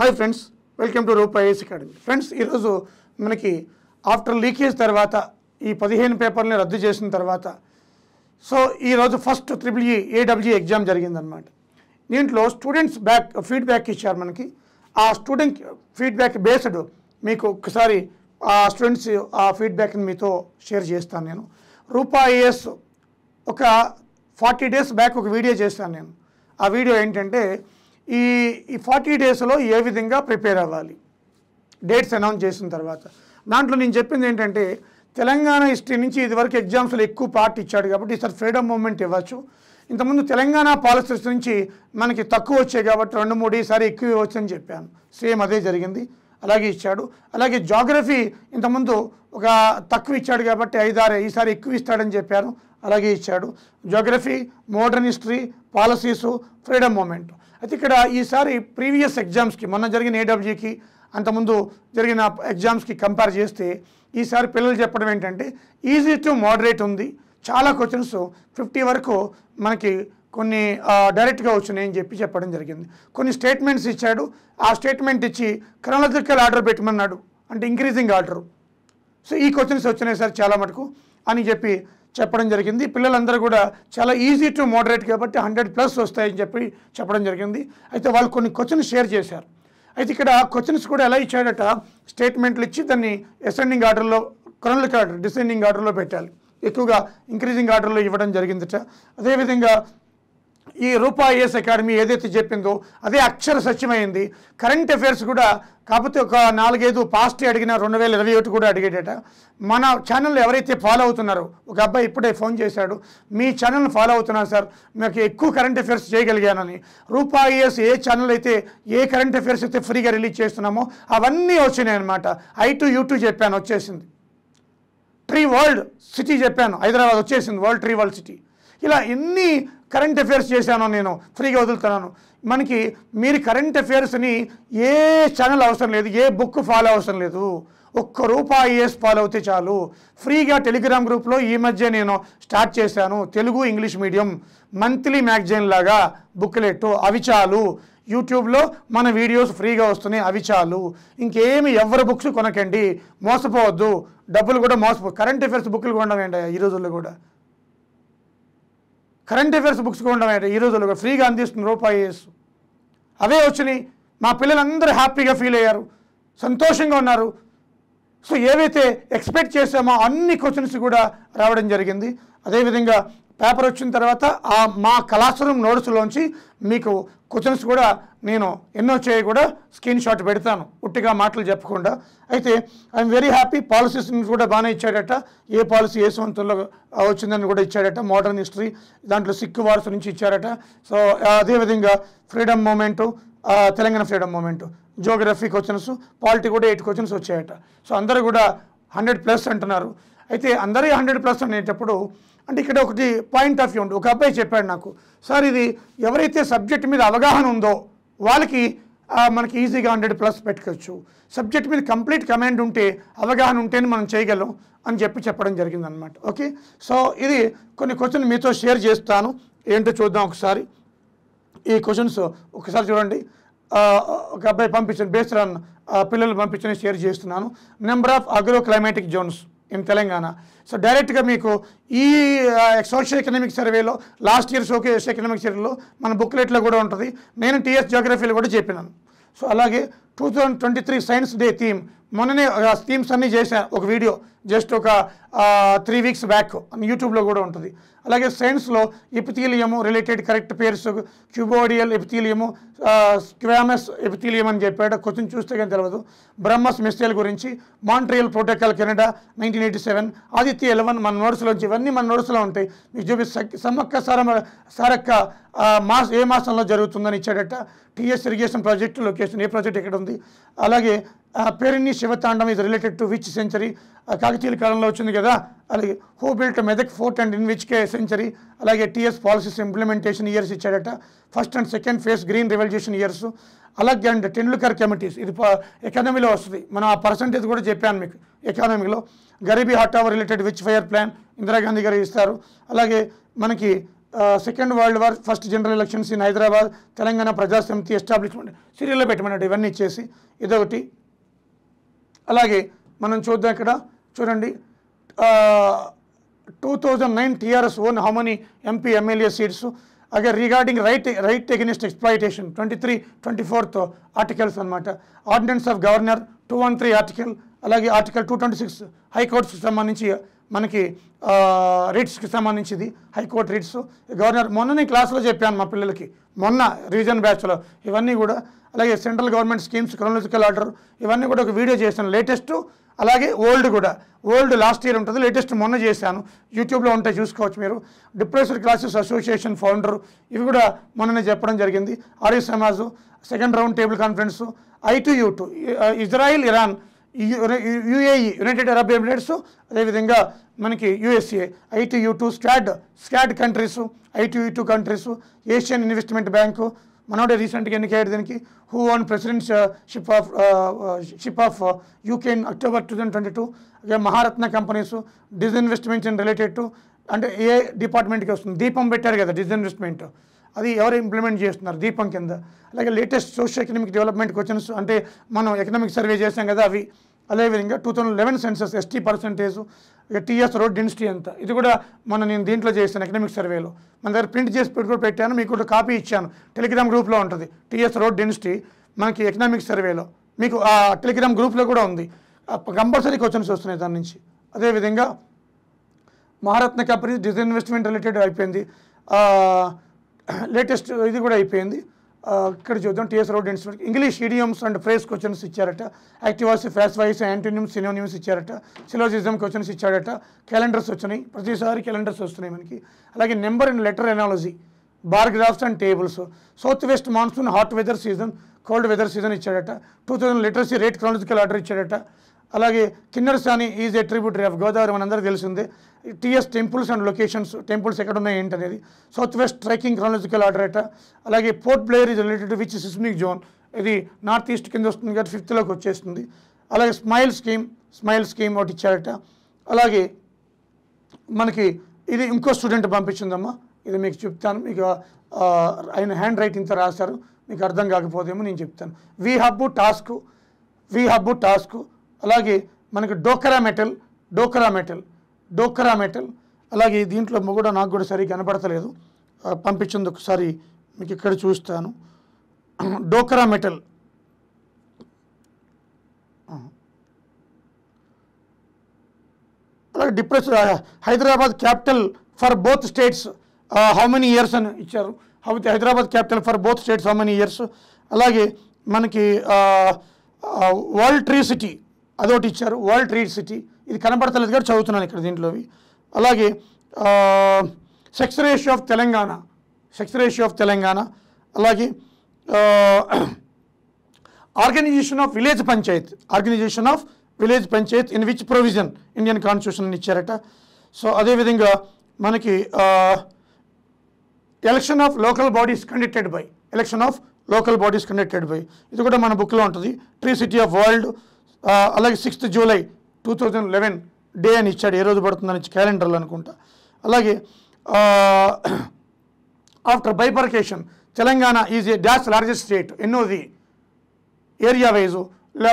hi friends welcome to Rupa's academy friends ఈరోజు మనకి after leakage తర్వాత ఈ పదిహేను పేపర్లని రద్దు చేసిన తర్వాత సో ఈరోజు first triple E e, AW exam e జరిగిందనమాట దీంట్లో స్టూడెంట్స్ బ్యాక్ ఫీడ్బ్యాక్ ఇచ్చారు మనకి ఆ స్టూడెంట్ ఫీడ్బ్యాక్ బేస్డ్ మీకు ఒకసారి ఆ స్టూడెంట్స్ ఆ ఫీడ్బ్యాక్ని మీతో షేర్ చేస్తాను నేను ఏఎస్ ఒక ఫార్టీ డేస్ బ్యాక్ ఒక వీడియో చేస్తాను నేను ఆ వీడియో ఏంటంటే ఈ ఈ ఫార్టీ డేస్లో ఏ విధంగా ప్రిపేర్ అవ్వాలి డేట్స్ అనౌన్స్ చేసిన తర్వాత దాంట్లో నేను చెప్పింది ఏంటంటే తెలంగాణ హిస్టరీ నుంచి ఇదివరకు ఎగ్జామ్స్లో ఎక్కువ పార్ట్ ఇచ్చాడు కాబట్టి ఈసారి ఫ్రీడమ్ మూమెంట్ ఇవ్వచ్చు ఇంతకుముందు తెలంగాణ పాలసీస్ నుంచి మనకి తక్కువ వచ్చాయి కాబట్టి రెండు మూడు ఈసారి ఎక్కువ ఇవ్వచ్చని చెప్పాను సేమ్ అదే జరిగింది అలాగే ఇచ్చాడు అలాగే జాగ్రఫీ ఇంతకుముందు ఒక తక్కువ ఇచ్చాడు కాబట్టి ఐదారు ఈసారి ఎక్కువ ఇస్తాడని చెప్పాను అలాగే ఇచ్చాడు geography modern history policies freedom movement అయితే ఇక్కడ ఈసారి ప్రీవియస్ ఎగ్జామ్స్కి మొన్న జరిగిన ఏడబ్ల్యూకి అంతకుముందు జరిగిన ఎగ్జామ్స్కి కంపేర్ చేస్తే ఈసారి పిల్లలు చెప్పడం ఏంటంటే ఈజీ టు మోడరేట్ ఉంది చాలా క్వశ్చన్స్ ఫిఫ్టీ వరకు మనకి కొన్ని డైరెక్ట్గా వచ్చినాయని చెప్పి చెప్పడం జరిగింది కొన్ని స్టేట్మెంట్స్ ఇచ్చాడు ఆ స్టేట్మెంట్ ఇచ్చి క్రమలజికల్ ఆర్డర్ పెట్టమన్నాడు అంటే ఇంక్రీజింగ్ ఆర్డర్ సో ఈ క్వశ్చన్స్ వచ్చినాయి సార్ చాలా మటుకు అని చెప్పి చెప్పడం జరిగింది పిల్లలందరూ కూడా చాలా ఈజీ టు మోడరేట్ కాబట్టి హండ్రెడ్ ప్లస్ వస్తాయని చెప్పి చెప్పడం జరిగింది అయితే వాళ్ళు కొన్ని క్వశ్చన్స్ షేర్ చేశారు అయితే ఇక్కడ క్వశ్చన్స్ కూడా ఎలా ఇచ్చాడట స్టేట్మెంట్లు ఇచ్చి దాన్ని అసెండింగ్ ఆర్డర్లో ఆర్డర్ డిసెండింగ్ ఆర్డర్లో పెట్టాలి ఎక్కువగా ఇంక్రీజింగ్ ఆర్డర్లో ఇవ్వడం జరిగిందట అదేవిధంగా ఈ రూపా ఐఎస్ అకాడమీ ఏదైతే చెప్పిందో అదే అక్షర సత్యమైంది కరెంట్ అఫైర్స్ కూడా కాకపోతే ఒక నాలుగైదు పాస్ట్ అడిగిన రెండు వేల ఇరవై ఒకటి కూడా అడిగేటట మన ఛానల్ ఎవరైతే ఫాలో అవుతున్నారో ఒక అబ్బాయి ఇప్పుడే ఫోన్ చేశాడు మీ ఛానల్ని ఫాలో అవుతున్నాను సార్ నాకు ఎక్కువ కరెంట్ అఫైర్స్ చేయగలిగానని రూపా ఐఎస్ ఏ ఛానల్ అయితే ఏ కరెంట్ అఫైర్స్ అయితే ఫ్రీగా రిలీజ్ చేస్తున్నామో అవన్నీ వచ్చినాయి అనమాట ఐ టు యూ టు చెప్పాను వచ్చేసింది ట్రీ వరల్డ్ సిటీ చెప్పాను హైదరాబాద్ వచ్చేసింది వరల్డ్ ట్రీ వరల్డ్ సిటీ ఇలా ఎన్ని కరెంట్ అఫైర్స్ చేశానో నేను ఫ్రీగా వదులుతున్నాను మనకి మీరు కరెంట్ అఫైర్స్ని ఏ ఛానల్ అవసరం లేదు ఏ బుక్ ఫాలో అవసరం లేదు ఒక్క రూపాయి ఐఏఎస్ ఫాలో అవుతే చాలు ఫ్రీగా టెలిగ్రామ్ గ్రూప్లో ఈ మధ్య నేను స్టార్ట్ చేశాను Telugu English medium monthly magazine లాగా బుక్లెట్ అవి చాలు యూట్యూబ్లో మన వీడియోస్ ఫ్రీగా వస్తున్నాయి అవి చాలు ఇంకేమి ఎవరి బుక్స్ కొనకండి మోసపోవద్దు డబ్బులు కూడా మోసపో కరెంట్ అఫైర్స్ బుక్లు కొనడం ఏంటయ్యా ఈ రోజుల్లో కూడా కరెంట్ అఫైర్స్ బుక్స్ కూడా ఈ రోజుల్లో ఫ్రీగా అందిస్తున్న రూపాయి అవే వచ్చినాయి మా పిల్లలందరూ హ్యాపీగా ఫీల్ అయ్యారు సంతోషంగా ఉన్నారు సో ఏవైతే ఎక్స్పెక్ట్ చేసామో అన్ని క్వశ్చన్స్ కూడా రావడం జరిగింది అదేవిధంగా పేపర్ వచ్చిన తర్వాత ఆ మా క్లాస్ రూమ్ నోట్స్లోంచి మీకు క్వశ్చన్స్ కూడా నేను ఎన్నో చేయి కూడా స్క్రీన్ షాట్ పెడతాను ఉట్టిగా మాటలు చెప్పకుండా అయితే ఐఎమ్ వెరీ హ్యాపీ పాలసీస్ కూడా బాగానే ఇచ్చాడట ఏ పాలసీ ఏ సంవత్సరంలో వచ్చిందని కూడా ఇచ్చాడట మోడర్న్ హిస్టరీ దాంట్లో సిక్కు వార్స్ నుంచి ఇచ్చారట సో అదేవిధంగా freedom movement Telangana freedom movement geography questions polity కూడా ఎయిట్ క్వశ్చన్స్ వచ్చాయట సో అందరూ కూడా హండ్రెడ్ ప్లస్ అంటున్నారు అయితే అందరి హండ్రెడ్ ప్లస్ అనేటప్పుడు అంటే ఇక్కడ ఒకటి పాయింట్ ఆఫ్ వ్యూ ఉంది ఒక అబ్బాయి చెప్పాడు నాకు సార్ ఇది ఎవరైతే సబ్జెక్ట్ మీద అవగాహన ఉందో వాళ్ళకి మనకి ఈజీగా హండ్రెడ్ ప్లస్ పెట్టుకోవచ్చు సబ్జెక్ట్ మీద కంప్లీట్ కమాండ్ ఉంటే అవగాహన ఉంటేనే మనం చేయగలం అని చెప్పి చెప్పడం జరిగింది అనమాట ఓకే సో ఇది కొన్ని క్వశ్చన్ మీతో షేర్ చేస్తాను ఏంటో చూద్దాం ఒకసారి ఈ క్వశ్చన్స్ ఒకసారి చూడండి ఒక అబ్బాయి పంపించిన బేస్డ్ రన్ పిల్లలు పంపించని షేర్ చేస్తున్నాను number of agro climatic zones in Telangana so డైరెక్ట్గా మీకు ఈ సోషల్ ఎకనామిక్ సర్వేలో లాస్ట్ ఇయర్ సోషల్ ఎకనామిక్ సర్వేలో మన బుక్లెట్లో కూడా ఉంటుంది నేను టీఎస్ జియోగ్రఫీలో కూడా చెప్పినాను సో అలాగే two thousand twenty three science day theme మొన్ననే స్కీమ్స్ అన్నీ చేశాను ఒక వీడియో జస్ట్ ఒక త్రీ వీక్స్ బ్యాక్ యూట్యూబ్లో కూడా ఉంటుంది అలాగే సైన్స్లో epithelium related correct pairs cuboidal epithelium squamous epithelium అని చెప్పాడు క్వశ్చన్ చూస్తే కానీ తెలియదు బ్రహ్మస్ మిస్టేల్ గురించి Montreal Protocol Canada nineteen eighty seven Aditya L one మన నోట్స్లో ఇవన్నీ మన నోట్స్లో ఉంటాయి మీకు చూపి సమ్మక్క సార సారక్క మాస్ ఏ మాసంలో జరుగుతుందని ఇచ్చాడట టీఎస్ ఇరిగేషన్ ప్రాజెక్టు లొకేషన్ ఏ ప్రాజెక్ట్ ఎక్కడ ఉంది అలాగే Perini Shivatandavam is related to which century కాకతీయుల కాలంలో వచ్చింది కదా అలాగే who built Medak fort and in which కే సెంచరీ అలాగే టీఎస్ పాలసీస్ ఇంప్లిమెంటేషన్ ఇయర్స్ ఇచ్చాడట first and second phase green revolution years అలాగే అండ్ టెండూల్కర్ కమిటీస్ ఇది ఎకానమీలో వస్తుంది మనం ఆ పర్సంటేజ్ కూడా చెప్పాను మీకు ఎకానమీలో గరీబీ హటావర్ related which fire plan Indira Gandhi గారు ఇస్తారు అలాగే మనకి second world war first general elections in Hyderabad Telangana Prajasamithi establishment సీరియల్లో పెట్టమన్నట్టు ఇవన్నీ ఇచ్చేసి ఇదొకటి అలాగే మనం చూద్దాం ఇక్కడ చూడండి two thousand nine TRS won how many MP MLA seats అగే regarding right right against exploitation twenty three twenty fourth articles అనమాట ordinance of governor two one three article అలాగే ఆర్టికల్ టూ ట్వంటీ సిక్స్ హైకోర్టుకు సంబంధించి మనకి రిట్స్కి సంబంధించింది high court writs governor మొన్న నేను క్లాసులో చెప్పాను మా పిల్లలకి మొన్న రివిజన్ బ్యాచ్లో ఇవన్నీ కూడా అలాగే central government schemes chronological order ఇవన్నీ కూడా ఒక వీడియో చేశాను లేటెస్ట్ అలాగే ఓల్డ్ కూడా ఓల్డ్ లాస్ట్ ఇయర్ ఉంటుంది లేటెస్ట్ మొన్న చేశాను యూట్యూబ్లో ఉంటే చూసుకోవచ్చు మీరు డిప్రెషర్ క్లాసెస్ అసోసియేషన్ ఫౌండర్ ఇవి కూడా మొన్ననే చెప్పడం జరిగింది Arya Samaj second round table conference ITU two Israel Iran UAE United Arab Emirates అదేవిధంగా మనకి యుఎస్ఏ ఐటీయూ టూ స్టాడ్ స్టాడ్ countries ITU two countries Asian investment bank మనోడే రీసెంట్గా ఎన్నికయ్యాడు దీనికి who on president ship of ship of UK in October two thousand twenty two అదే Maharatna companies investments and related to అంటే ఏ డిపార్ట్మెంట్కి వస్తుంది దీపం పెట్టారు కదా ఇన్వెస్ట్మెంట్ అది ఎవరు ఇంప్లిమెంట్ చేస్తున్నారు దీపం కింద అలాగే latest social economic development questions అంటే మనం ఎకనామిక్ సర్వే చేసాం కదా అవి అదేవిధంగా two thousand eleven census ST percentage TS road density ఎంత ఇది కూడా మన నేను దీంట్లో చేశాను ఎకనామిక్ సర్వేలో మన దగ్గర ప్రింట్ చేసి పెట్టుకుని పెట్టాను మీకు కూడా కాపీ ఇచ్చాను టెలిగ్రామ్ గ్రూప్లో ఉంటుంది టీఎస్ రోడ్ డెన్సిటీ మనకి ఎకనామిక్ సర్వేలో మీకు ఆ టెలిగ్రామ్ గ్రూప్లో కూడా ఉంది కంపల్సరీ క్వశ్చన్స్ వస్తున్నాయి దాని నుంచి అదేవిధంగా Maharatna company digital investment related అయిపోయింది లేటెస్ట్ ఇది కూడా అయిపోయింది ఇక్కడ చూద్దాం TS road institute English idioms and phrase questions ఇచ్చారట active passive voice antonyms synonyms ఇచ్చారట సిలోజిజం క్వశ్చన్స్ ఇచ్చాడట క్యాలెండర్స్ వచ్చినాయి ప్రతిసారి క్యాలెండర్స్ వస్తున్నాయి మనకి అలాగే number and letter analogy bar graphs and tables south west monsoon hot weather season cold weather season ఇచ్చాడట two thousand literacy rate chronological order ఇచ్చాడట అలాగే కిన్నర్సాని ఈజ్ ఎట్రిబ్యూటరీ ఆఫ్ గోదావరి మనందరికీ తెలిసిందే TS temples and locations temples ఎక్కడ ఉన్నాయి ఏంటనేది సౌత్ వెస్ట్ ట్రెకింగ్ క్రాలజికల్ ఎట అలాగే Port Blair is related which seismic zone ఇది నార్త్ ఈస్ట్ కింద వస్తుంది కాబట్టి ఫిఫ్త్లోకి వచ్చేస్తుంది అలాగే స్మైల్ స్కీమ్ స్మైల్ స్కీమ్ ఒకటి ఇచ్చారట అలాగే మనకి ఇది ఇంకో స్టూడెంట్ పంపించిందమ్మా ఇది మీకు చెప్తాను మీకు ఆయన హ్యాండ్ రైటింగ్తో రాశారు మీకు అర్థం కాకపోతేమో నేను చెప్తాను we hub task we hub task అలాగే మనకి Dokra metal Dokra metal Dokra metal అలాగే దీంట్లో మొగుడ నాకు కూడా సరిగ్గా కనపడతలేదు పంపించింది ఒకసారి మీకు ఇక్కడ చూస్తాను డోకరా మెటల్ అలాగే డిప్రెస్ Hyderabad capital for both states how many years అని ఇచ్చారు Hyderabad capital for both states how many years అలాగే మనకి వరల్డ్ ట్రీ సిటీ అదొకటి ఇచ్చారు వరల్డ్ ట్రీ సిటీ ఇది కనబడతలేదు కానీ చదువుతున్నాను ఇక్కడ దీంట్లోవి అలాగే sex ratio of Telangana sex ratio of Telangana అలాగే organisation of village panchayat organisation of village panchayat in which provision Indian constitution ఇచ్చారట సో అదేవిధంగా మనకి election of local bodies conducted by election of local bodies conducted by ఇది కూడా మన బుక్లో ఉంటుంది ట్రీ సిటీ ఆఫ్ వరల్డ్ అలాగే sixth July two thousand eleven day అని ఇచ్చాడు ఏ రోజు పడుతుందని క్యాలెండర్లు అనుకుంటా అలాగే after bifurcation Telangana is a dash largest state ఎన్నోది ఏరియా వైజు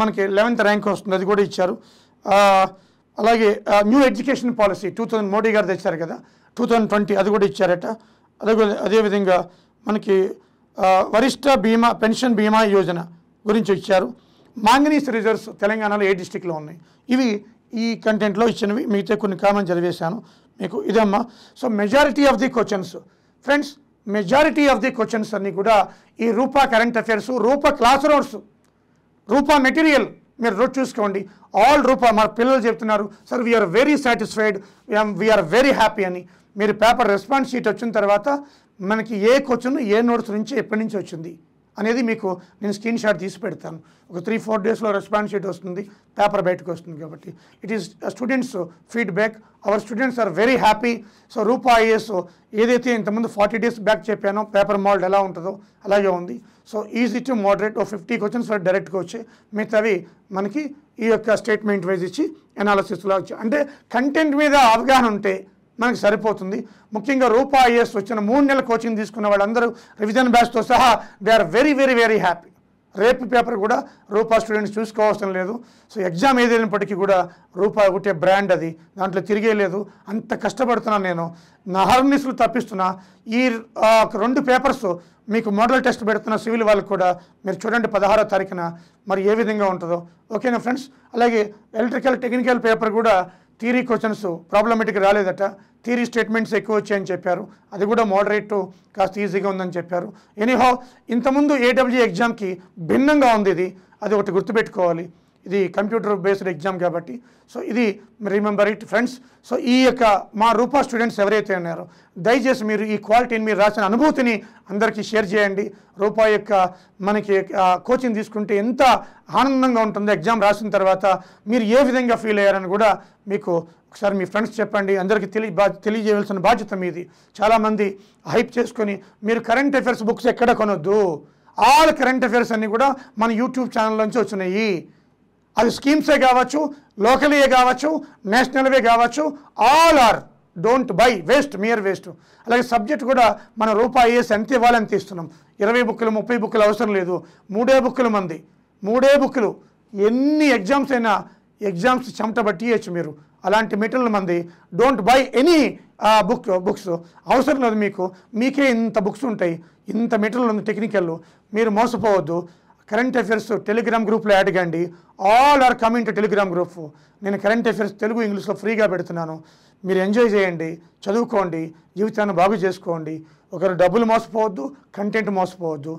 మనకి లెవెన్త్ ర్యాంక్ వస్తుంది అది కూడా ఇచ్చారు అలాగే new education policy two thousand Modi గారు తెచ్చారు కదా టూ థౌజండ్ ట్వంటీ అది కూడా ఇచ్చారట అదే అదేవిధంగా మనకి వరిష్ట బీమా పెన్షన్ బీమా యోజన గురించి ఇచ్చారు మాంగనీస్ రిజర్వ్స్ తెలంగాణలో ఏ డిస్టిక్లో ఉన్నాయి ఇవి ఈ కంటెంట్లో ఇచ్చినవి మిగతా కొన్ని కామెంట్ చదివేశాను మీకు ఇదమ్మా so majority of the questions friends majority of the questions అన్నీ కూడా ఈ Rupa current affairs Rupa class roads Rupa material మీరు రోజు చూసుకోండి ఆల్ రూపా మా పిల్లలు చెప్తున్నారు sir we are very satisfied we are very happy అని మీరు పేపర్ రెస్పాన్స్ షీట్ వచ్చిన తర్వాత మనకి ఏ క్వశ్చన్ ఏ నోట్స్ నుంచి ఎప్పటి నుంచి వచ్చింది అనేది మీకు నేను స్క్రీన్ షాట్ తీసి పెడతాను ఒక త్రీ ఫోర్ డేస్లో రెస్పాన్స్ షీట్ వస్తుంది పేపర్ బయటకు వస్తుంది కాబట్టి it is students feedback our students are very happy so Rupa IAS ఏదైతే ఇంతకుముందు ఫార్టీ డేస్ బ్యాక్ చెప్పానో పేపర్ మోల్డ్ ఎలా ఉంటుందో అలాగే ఉంది సో ఈజీ టు మోడరేట్ ఓ ఫిఫ్టీ క్వశ్చన్స్ డైరెక్ట్గా వచ్చాయి మిగతావి మనకి ఈ యొక్క స్టేట్మెంట్ వైజ్ ఇచ్చి అనాలసిస్లో వచ్చాయి అంటే కంటెంట్ మీద అవగాహన ఉంటే మనకు సరిపోతుంది ముఖ్యంగా రూపా ఐఎస్ వచ్చిన మూడు నెలల కోచింగ్ తీసుకున్న వాళ్ళందరూ రివిజన్ బ్యాచ్తో సహా they are very very very happy రేపు పేపర్ కూడా రూపా స్టూడెంట్స్ చూసుకోవాల్సిన లేదు సో ఎగ్జామ్ ఏదైనప్పటికీ కూడా రూపా ఒకటే బ్రాండ్ అది దాంట్లో తిరిగే లేదు అంత కష్టపడుతున్నాను నేను నా హర్నిస్లు తప్పిస్తున్నా ఈ రెండు పేపర్స్ మీకు మోడల్ టెస్ట్ పెడుతున్న సివిల్ వాళ్ళకి కూడా మీరు చూడండి పదహారో తారీఖున మరి ఏ విధంగా ఉంటుందో ఓకేనా ఫ్రెండ్స్ అలాగే ఎలక్ట్రికల్ టెక్నికల్ పేపర్ కూడా థీరీ క్వశ్చన్స్ ప్రాబ్లమెటిక్ రాలేదట థీరీ స్టేట్మెంట్స్ ఎక్కువ వచ్చాయని చెప్పారు అది కూడా మోడరేట్ కాస్త ఈజీగా ఉందని చెప్పారు ఎనీహౌ ఇంతకుముందు ఏడబ్ల్యూ ఎగ్జామ్కి e భిన్నంగా ఉంది ఇది అది ఒకటి గుర్తుపెట్టుకోవాలి ఇది కంప్యూటర్ బేస్డ్ ఎగ్జామ్ కాబట్టి సో ఇది రిమెంబర్ ఇట్ ఫ్రెండ్స్ సో ఈ యొక్క మా రూపా స్టూడెంట్స్ ఎవరైతే ఉన్నారో దయచేసి మీరు ఈ క్వాలిటీని మీరు రాసిన అనుభూతిని అందరికీ షేర్ చేయండి రూపా యొక్క మనకి కోచింగ్ తీసుకుంటే ఎంత ఆనందంగా ఉంటుందో ఎగ్జామ్ రాసిన తర్వాత మీరు ఏ విధంగా ఫీల్ అయ్యారని కూడా మీకు ఒకసారి మీ ఫ్రెండ్స్ చెప్పండి అందరికీ తెలియ తెలియజేయవలసిన బాధ్యత మీది చాలామంది హైప్ చేసుకొని మీరు కరెంట్ అఫైర్స్ బుక్స్ ఎక్కడ కొనొద్దు ఆల్ కరెంట్ అఫైర్స్ అన్నీ కూడా మన యూట్యూబ్ ఛానల్ నుంచి వచ్చినాయి అది స్కీమ్సే కావచ్చు లోకలీయే కావచ్చు నేషనల్వే కావచ్చు all are don't buy waste mere waste అలాగే సబ్జెక్ట్ కూడా మన రూపాయి వేసి ఎంత ఇవ్వాలని తీస్తున్నాం ఇరవై బుక్కులు ముప్పై బుక్కులు అవసరం లేదు మూడే బుక్కులు మంది మూడే బుక్కులు ఎన్ని ఎగ్జామ్స్ అయినా ఎగ్జామ్స్ చెమట బట్టి ఇవ్వచ్చు మీరు అలాంటి మెటీరియల్ మంది don't buy any book books అవసరం లేదు మీకు మీకే ఇంత బుక్స్ ఉంటాయి ఇంత మెటీరియల్ ఉంది టెక్నికల్ మీరు మోసపోవద్దు కరెంట్ అఫేర్స్ టెలిగ్రామ్ గ్రూప్లో యాడ్ కండి all are coming to Telegram group నేను కరెంట్ అఫేర్స్ తెలుగు ఇంగ్లీష్లో ఫ్రీగా పెడుతున్నాను మీరు ఎంజాయ్ చేయండి చదువుకోండి జీవితాన్ని బాగు చేసుకోండి ఒకరు డబ్బులు మోసపోవద్దు కంటెంట్ మోసపోవద్దు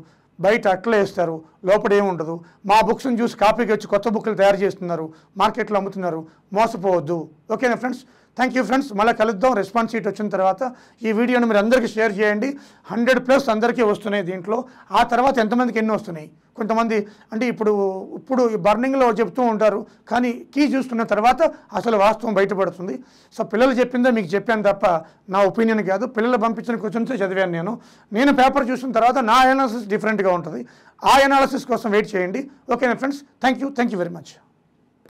బయట అట్లా వేస్తారు లోపల ఏముండదు మా బుక్స్ని చూసి కాపీకి వచ్చి కొత్త బుక్లు తయారు చేస్తున్నారు మార్కెట్లో అమ్ముతున్నారు మోసపోవద్దు ఓకేనా ఫ్రెండ్స్ థ్యాంక్ యూ ఫ్రెండ్స్ మళ్ళీ కలుద్దాం రెస్పాన్స్ షీట్ వచ్చిన తర్వాత ఈ వీడియోని మీరు అందరికీ షేర్ చేయండి హండ్రెడ్ ప్లస్ అందరికీ వస్తున్నాయి దీంట్లో ఆ తర్వాత ఎంతమందికి ఎన్ని వస్తున్నాయి కొంతమంది అంటే ఇప్పుడు ఇప్పుడు బర్నింగ్లో చెప్తూ ఉంటారు కానీ కీ చూస్తున్న తర్వాత అసలు వాస్తవం బయటపడుతుంది సో పిల్లలు చెప్పిందో మీకు చెప్పాను తప్ప నా ఒపీనియన్ కాదు పిల్లలు పంపించిన క్వశ్చన్స్ చదివాను నేను నేను పేపర్ చూసిన తర్వాత నా అనాలిసిస్ డిఫరెంట్గా ఉంటుంది ఆ అనాలసిస్ కోసం వెయిట్ చేయండి ఓకేనా friends thank you thank you very much